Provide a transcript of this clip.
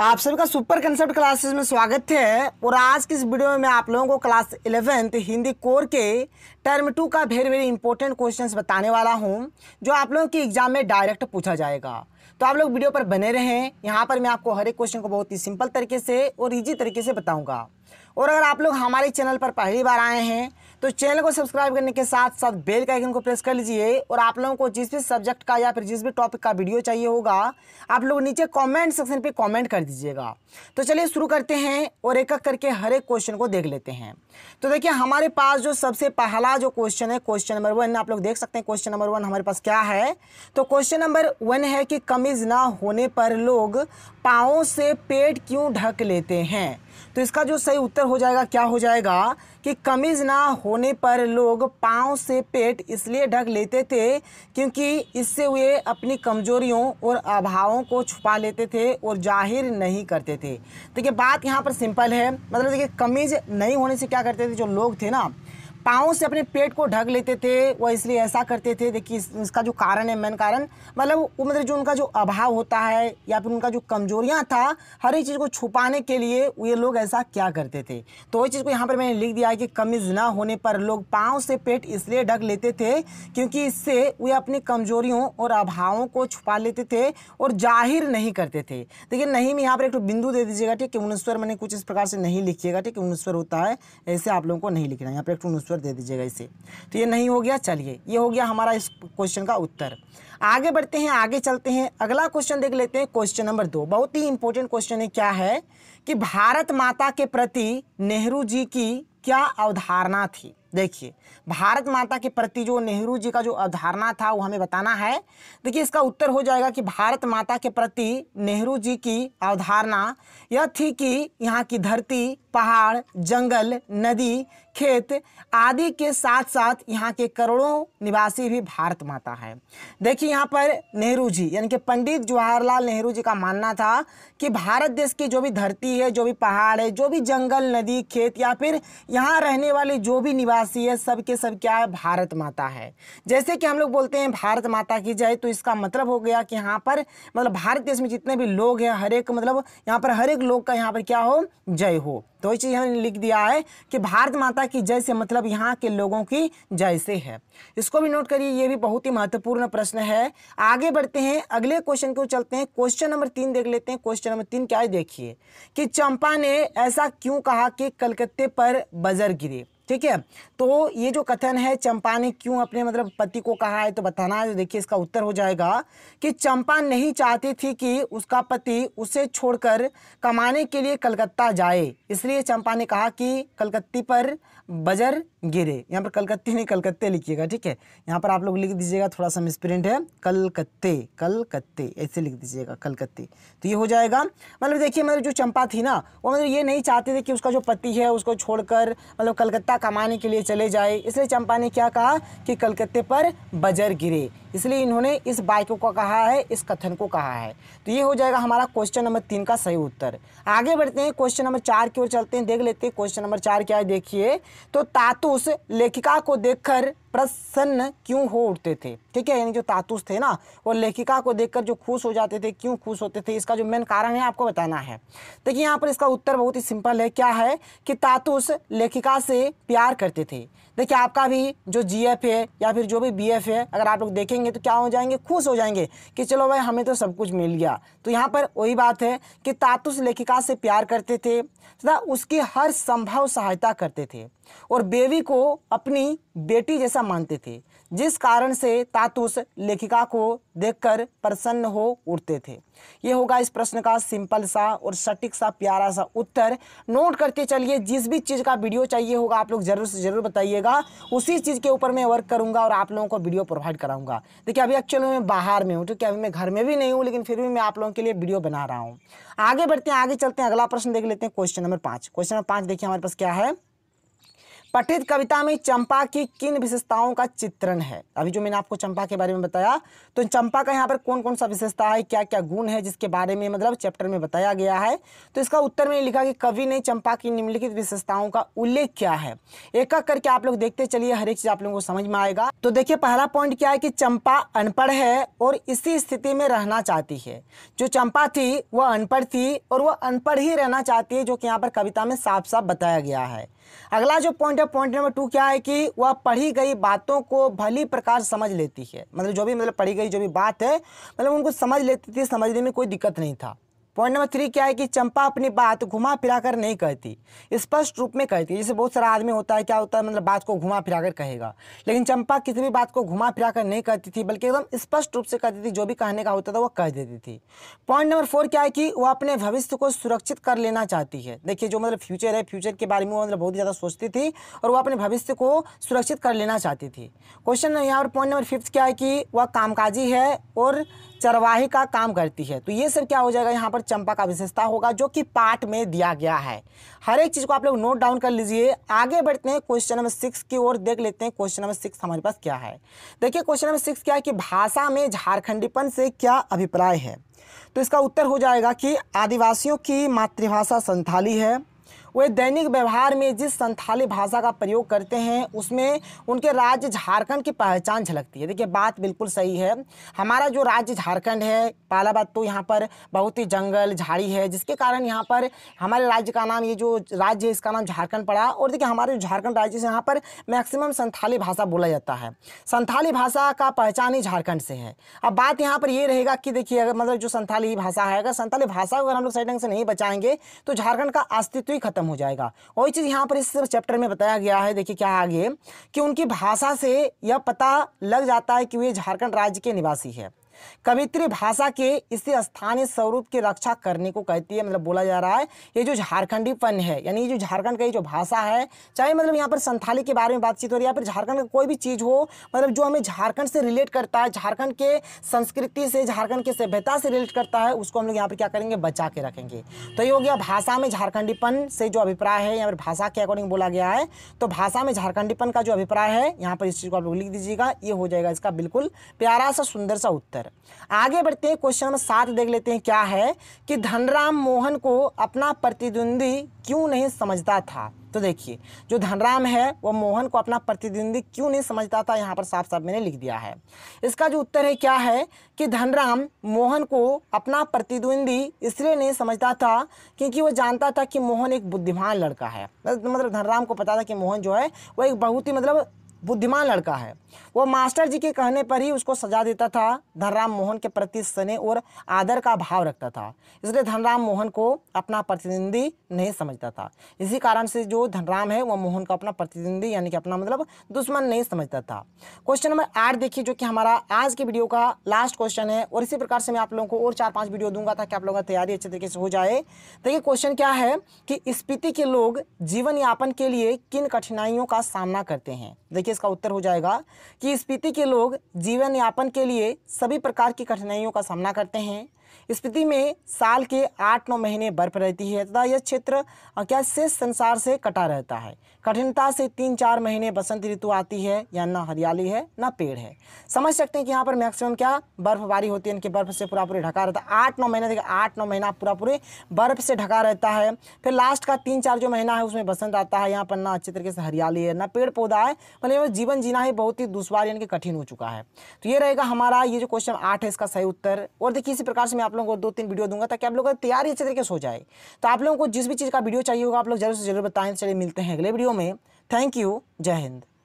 आप सभी का सुपर कंसेप्ट क्लासेस में स्वागत है और आज की इस वीडियो में मैं आप लोगों को क्लास इलेवेंथ हिंदी कोर के टर्म टू का वेरी वेरी इंपॉर्टेंट क्वेश्चंस बताने वाला हूं जो आप लोगों की एग्जाम में डायरेक्ट पूछा जाएगा तो आप लोग वीडियो पर बने रहें यहाँ पर मैं आपको हर एक क्वेश्चन को बहुत ही सिंपल तरीके से और ईजी तरीके से बताऊँगा और अगर आप लोग हमारे चैनल पर पहली बार आए हैं तो चैनल को सब्सक्राइब करने के साथ साथ बेल का आइकन को प्रेस कर लीजिए और आप लोगों को जिस भी सब्जेक्ट का या फिर जिस भी टॉपिक का वीडियो चाहिए होगा आप लोग नीचे कमेंट सेक्शन पे कमेंट कर दीजिएगा तो चलिए शुरू करते हैं और एक एक करके हर एक क्वेश्चन को देख लेते हैं तो देखिए हमारे पास जो सबसे पहला जो क्वेश्चन है क्वेश्चन नंबर वन आप लोग देख सकते हैं क्वेश्चन नंबर वन हमारे पास क्या है तो क्वेश्चन नंबर वन है कि कमीज ना होने पर लोग पाँव से पेट क्यों ढक लेते हैं तो इसका जो सही उत्तर हो जाएगा क्या हो जाएगा कि कमीज़ ना होने पर लोग पाँव से पेट इसलिए ढक लेते थे क्योंकि इससे वे अपनी कमजोरियों और अभावों को छुपा लेते थे और जाहिर नहीं करते थे देखिए बात यहाँ पर सिंपल है मतलब देखिए कमीज़ नहीं होने से क्या करते थे जो लोग थे ना पाँव से अपने पेट को ढक लेते थे वह इसलिए ऐसा करते थे देखिए इसका जो कारण है मेन कारण मतलब मतलब जो उनका जो अभाव होता है या फिर उनका जो कमजोरियाँ था हर एक चीज़ को छुपाने के लिए ये लोग ऐसा क्या करते थे तो वही चीज़ को यहाँ पर मैंने लिख दिया है कि कमीज़ ना होने पर लोग पाँव से पेट इसलिए ढक लेते थे क्योंकि इससे वे अपनी कमजोरियों और अभावों को छुपा लेते थे और जाहिर नहीं करते थे देखिए नहीं मैं यहाँ पर एक तो बिंदु दे दीजिएगा ठीक है उन्नीस मैंने कुछ इस प्रकार से नहीं लिखिएगा ठीक है उन्नीस होता है ऐसे आप लोगों को नहीं लिखना यहाँ पर एक तो उनस्वर आंसर दे दीजिएगा इसे तो ये नहीं हो गया चलिए ये हो गया हमारा इस क्वेश्चन का उत्तर आगे बढ़ते हैं आगे चलते हैं अगला क्वेश्चन देख लेते हैं क्वेश्चन नंबर दो बहुत ही इंपॉर्टेंट क्वेश्चन है क्या है कि भारत माता के प्रति नेहरू जी की क्या अवधारणा थी देखिए भारत माता के प्रति जो नेहरू जी का जो अवधारणा था वो हमें बताना है देखिए इसका उत्तर हो जाएगा कि भारत माता के प्रति नेहरू जी की अवधारणा यह थी कि यहाँ की धरती पहाड़ जंगल नदी खेत आदि के साथ साथ यहाँ के करोड़ों निवासी भी भारत माता है देखिए यहाँ पर नेहरू जी यानी कि पंडित जवाहरलाल नेहरू जी का मानना था कि भारत देश की जो भी धरती है जो भी पहाड़ है जो भी जंगल नदी खेत या फिर यहाँ रहने वाले जो भी निवास राशि है सबके सब क्या है भारत माता है जैसे कि हम लोग बोलते हैं भारत माता की जय तो इसका मतलब हो गया कि यहाँ पर मतलब भारत देश में जितने भी लोग हैं हर एक मतलब यहाँ पर हर एक लोग का यहाँ पर क्या हो जय हो तो इस चीज़ हमने लिख दिया है कि भारत माता की जय से मतलब यहाँ के लोगों की जय से है इसको भी नोट करिए ये भी बहुत ही महत्वपूर्ण प्रश्न है आगे बढ़ते हैं अगले क्वेश्चन को चलते हैं क्वेश्चन नंबर तीन देख लेते हैं क्वेश्चन नंबर तीन क्या है देखिए कि चंपा ने ऐसा क्यों कहा कि कलकत्ते पर बजर गिरे ठीक है तो ये जो कथन है चंपा ने क्यों अपने मतलब पति को कहा है तो बताना है देखिए इसका उत्तर हो जाएगा कि चंपा नहीं चाहती थी कि उसका पति उसे छोड़कर कमाने के लिए कलकत्ता जाए इसलिए चंपा ने कहा कि कलकत्ती पर बजर गिरे यहाँ पर कलकत्ती नहीं कलकत्ते लिखिएगा ठीक है यहाँ पर आप लोग लिख दीजिएगा थोड़ा सा मिसप्रिंट है कलकत्ते कलकत्ते ऐसे लिख दीजिएगा कलकत्ते तो ये हो जाएगा मतलब देखिए मतलब जो चंपा थी ना वो मतलब ये नहीं चाहती थी कि उसका जो पति है उसको छोड़कर मतलब कलकत्ता कमाने के लिए चले जाए इसलिए चंपा ने क्या कहा कि कलकत्ते पर बजर गिरे इसलिए इन्होंने इस बाइक को कहा है इस कथन को कहा है तो ये हो जाएगा हमारा क्वेश्चन नंबर तीन का सही उत्तर आगे बढ़ते हैं क्वेश्चन नंबर चार की ओर चलते हैं देख लेते हैं क्वेश्चन नंबर चार क्या है देखिए तो तातुस लेखिका को देखकर प्रसन्न क्यों हो उठते थे ठीक है यानी जो तातुस थे ना वो लेखिका को देखकर जो खुश हो जाते थे क्यों खुश होते थे इसका जो मेन कारण है आपको बताना है देखिए यहाँ पर इसका उत्तर बहुत ही सिंपल है क्या है कि तातुस लेखिका से प्यार करते थे देखिए आपका भी जो जी एफ है या फिर जो भी बी एफ है अगर आप लोग देखेंगे तो क्या हो जाएंगे खुश हो जाएंगे कि चलो भाई हमें तो सब कुछ मिल गया तो यहाँ पर वही बात है कि तातुस लेखिका से प्यार करते थे तथा उसकी हर संभव सहायता करते थे और बेबी को अपनी बेटी जैसा मानते थे जिस कारण से तातुस लेखिका को देखकर प्रसन्न हो उठते थे ये होगा इस प्रश्न का सिंपल सा और सटीक सा प्यारा सा उत्तर नोट करके चलिए जिस भी चीज़ का वीडियो चाहिए होगा आप लोग जरूर से जरूर बताइएगा उसी चीज़ के ऊपर मैं वर्क करूंगा और आप लोगों को वीडियो प्रोवाइड कराऊंगा देखिए अभी एक्चुअली मैं बाहर में हूँ ठीक है अभी मैं घर में भी नहीं हूँ लेकिन फिर भी मैं आप लोगों के लिए वीडियो बना रहा हूँ आगे बढ़ते हैं आगे चलते हैं अगला प्रश्न देख लेते हैं क्वेश्चन नंबर पाँच क्वेश्चन नंबर पाँच देखिए हमारे पास क्या है पठित कविता में चंपा की किन विशेषताओं का चित्रण है अभी जो मैंने आपको चंपा के बारे में बताया तो चंपा का यहाँ पर कौन कौन सा विशेषता है क्या क्या गुण है जिसके बारे में मतलब चैप्टर में बताया गया है तो इसका उत्तर मैंने लिखा कि कवि ने चंपा की निम्नलिखित विशेषताओं का उल्लेख किया है एक एक करके आप लोग देखते चलिए हर एक चीज आप लोगों को समझ में आएगा तो देखिए पहला पॉइंट क्या है कि चंपा अनपढ़ है और इसी स्थिति में रहना चाहती है जो चंपा थी वह अनपढ़ थी और वह अनपढ़ ही रहना चाहती है जो कि यहाँ पर कविता में साफ साफ बताया गया है अगला जो पॉइंट है पॉइंट नंबर टू क्या है कि वह पढ़ी गई बातों को भली प्रकार समझ लेती है मतलब जो भी मतलब पढ़ी गई जो भी बात है मतलब उनको समझ लेती थी समझने में कोई दिक्कत नहीं था पॉइंट नंबर थ्री क्या है कि चंपा अपनी बात घुमा फिरा कर नहीं कहती स्पष्ट रूप में कहती है जैसे बहुत सारा आदमी होता है क्या होता है मतलब बात को घुमा फिरा कर कहेगा लेकिन चंपा किसी भी बात को घुमा फिरा कर नहीं कहती थी बल्कि एकदम स्पष्ट रूप से कहती थी जो भी कहने का होता था वो कह देती थी पॉइंट नंबर फोर क्या है कि वह अपने भविष्य को सुरक्षित कर लेना चाहती है देखिए जो मतलब फ्यूचर है फ्यूचर के बारे में वो मतलब बहुत ज़्यादा सोचती थी और वह अपने भविष्य को सुरक्षित कर लेना चाहती थी क्वेश्चन यहाँ पर पॉइंट नंबर फिफ्थ क्या है कि वह कामकाजी है और चरवाहे का काम करती है तो ये सर क्या हो जाएगा यहाँ पर चंपा का विशेषता होगा जो कि पाठ में दिया गया है हर एक चीज़ को आप लोग नोट डाउन कर लीजिए आगे बढ़ते हैं क्वेश्चन नंबर सिक्स की ओर देख लेते हैं क्वेश्चन नंबर सिक्स हमारे पास क्या है देखिए क्वेश्चन नंबर सिक्स क्या है कि भाषा में झारखंडीपन से क्या अभिप्राय है तो इसका उत्तर हो जाएगा कि आदिवासियों की मातृभाषा संथाली है वे दैनिक व्यवहार में जिस संथाली भाषा का प्रयोग करते हैं उसमें उनके राज्य झारखंड की पहचान झलकती है देखिए बात बिल्कुल सही है हमारा जो राज्य झारखंड है पालाबाद तो यहाँ पर बहुत ही जंगल झाड़ी है जिसके कारण यहाँ पर हमारे राज्य का नाम ये जो राज्य है इसका नाम झारखंड पड़ा और देखिए हमारे झारखंड राज्य से यहाँ पर मैक्सिमम संथाली भाषा बोला जाता है संथाली भाषा का पहचान ही झारखंड से है अब बात यहाँ पर ये रहेगा कि देखिए अगर मतलब जो संथाली भाषा है अगर संथाली भाषा को अगर हम लोग सही ढंग से नहीं बचाएंगे तो झारखंड का अस्तित्व ही खत्म खत्म हो जाएगा वही चीज़ यहाँ पर इस चैप्टर में बताया गया है देखिए क्या आगे कि उनकी भाषा से यह पता लग जाता है कि वे झारखंड राज्य के निवासी है कवित्री भाषा के इसे स्थानीय स्वरूप की रक्षा करने को कहती है मतलब बोला जा रहा है ये जो झारखंडीपन है यानी जो झारखंड का जो भाषा है चाहे मतलब यहाँ पर संथाली के बारे में बातचीत हो रही है या फिर झारखंड का कोई भी चीज़ हो मतलब जो हमें झारखंड से रिलेट करता है झारखंड के संस्कृति से झारखंड के सभ्यता से रिलेट करता है उसको हम लोग यहाँ पर क्या करेंगे बचा के रखेंगे तो ये हो गया भाषा में झारखंडीपन से जो अभिप्राय है यहाँ पर भाषा के अकॉर्डिंग बोला गया है तो भाषा में झारखंडीपन का जो अभिप्राय है यहाँ पर इस चीज़ को आप लोग लिख दीजिएगा ये हो जाएगा इसका बिल्कुल प्यारा सा सुंदर सा उत्तर आगे बढ़ते हैं क्वेश्चन नंबर सात देख लेते हैं क्या है कि धनराम मोहन को अपना प्रतिद्वंदी क्यों नहीं समझता था तो देखिए जो धनराम है वो मोहन को अपना प्रतिद्वंदी क्यों नहीं समझता था यहाँ पर साफ साफ मैंने लिख दिया है इसका जो उत्तर है क्या है कि धनराम मोहन को अपना प्रतिद्वंदी इसलिए नहीं समझता था क्योंकि वो जानता था कि मोहन एक बुद्धिमान लड़का है मतलब धनराम को पता था कि मोहन जो है वो एक बहुत ही मतलब बुद्धिमान लड़का है वो मास्टर जी के कहने पर ही उसको सजा देता था धनराम मोहन के प्रति स्नेह और आदर का भाव रखता था इसलिए धनराम मोहन को अपना प्रतिनिधि नहीं समझता था इसी कारण से जो धनराम है वह मोहन का अपना प्रतिनिधि यानी कि अपना मतलब दुश्मन नहीं समझता था क्वेश्चन नंबर आठ देखिए जो कि हमारा आज के वीडियो का लास्ट क्वेश्चन है और इसी प्रकार से मैं आप लोगों को और चार पाँच वीडियो दूंगा ताकि आप लोगों का तैयारी अच्छे तरीके से हो जाए देखिए क्वेश्चन क्या है कि स्पीति के लोग जीवन यापन के लिए किन कठिनाइयों का सामना करते हैं देखिए देखिए इसका उत्तर हो जाएगा कि स्पीति के लोग जीवन यापन के लिए सभी प्रकार की कठिनाइयों का सामना करते हैं स्पीति में साल के आठ नौ महीने बर्फ रहती है तथा यह क्षेत्र क्या शेष संसार से कटा रहता है कठिनता से तीन चार महीने बसंत ऋतु आती है या ना हरियाली है ना पेड़ है समझ सकते हैं कि यहाँ पर मैक्सिमम क्या बर्फबारी होती है इनके बर्फ से पूरा पूरे ढका रहता है आठ नौ महीने देखिए आठ नौ महीना पूरा पूरे बर्फ से ढका रहता है फिर लास्ट का तीन चार जो महीना है उसमें बसंत आता है यहाँ पर ना अच्छे तरीके से हरियाली है ना पेड़ पौधा है मतलब जीवन जीना ही बहुत ही दुश्वार यानी कि कठिन हो चुका है तो ये रहेगा हमारा ये जो क्वेश्चन आठ है इसका सही उत्तर और देखिए इसी प्रकार से मैं आप लोगों को दो तीन वीडियो दूंगा ताकि आप लोगों का तैयारी अच्छे तरीके से हो जाए तो आप लोगों को जिस भी चीज़ का वीडियो चाहिए होगा आप लोग जरूर से जरूर बताएं चलिए मिलते हैं अगले वीडियो में थैंक यू जय हिंद